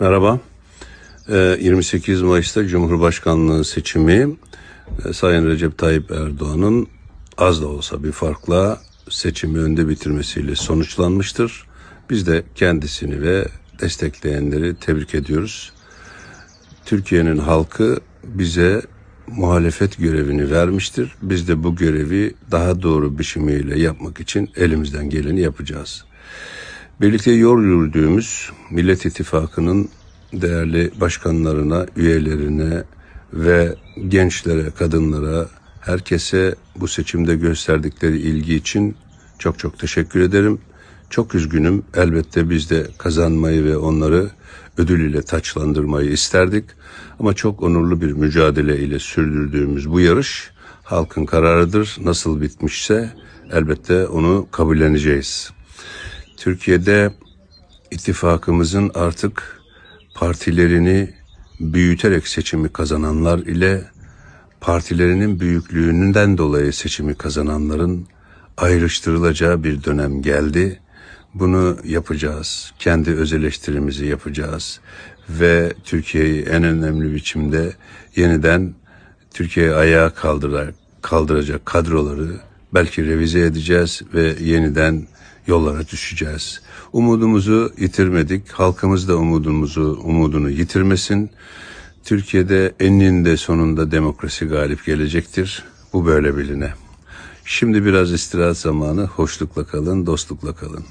Merhaba. 28 ee, Mayıs'ta Cumhurbaşkanlığı seçimi ee, Sayın Recep Tayyip Erdoğan'ın az da olsa bir farkla seçimi önde bitirmesiyle sonuçlanmıştır. Biz de kendisini ve destekleyenleri tebrik ediyoruz. Türkiye'nin halkı bize muhalefet görevini vermiştir. Biz de bu görevi daha doğru biçimiyle yapmak için elimizden geleni yapacağız. Birlikte yol yürüdüğümüz Millet İttifakı'nın değerli başkanlarına, üyelerine ve gençlere, kadınlara, herkese bu seçimde gösterdikleri ilgi için çok çok teşekkür ederim. Çok üzgünüm. Elbette biz de kazanmayı ve onları ödül ile taçlandırmayı isterdik. Ama çok onurlu bir mücadele ile sürdürdüğümüz bu yarış halkın kararıdır. Nasıl bitmişse elbette onu kabulleneceğiz. Türkiye'de ittifakımızın artık partilerini büyüterek seçimi kazananlar ile partilerinin büyüklüğünden dolayı seçimi kazananların ayrıştırılacağı bir dönem geldi. Bunu yapacağız. Kendi öz eleştirimizi yapacağız ve Türkiye'yi en önemli biçimde yeniden Türkiye'yi ayağa kaldıracak kadroları belki revize edeceğiz ve yeniden yollara düşeceğiz. Umudumuzu yitirmedik. Halkımız da umudumuzu, umudunu yitirmesin. Türkiye'de eninde sonunda demokrasi galip gelecektir. Bu böyle biline. Şimdi biraz istirahat zamanı. Hoşlukla kalın, dostlukla kalın.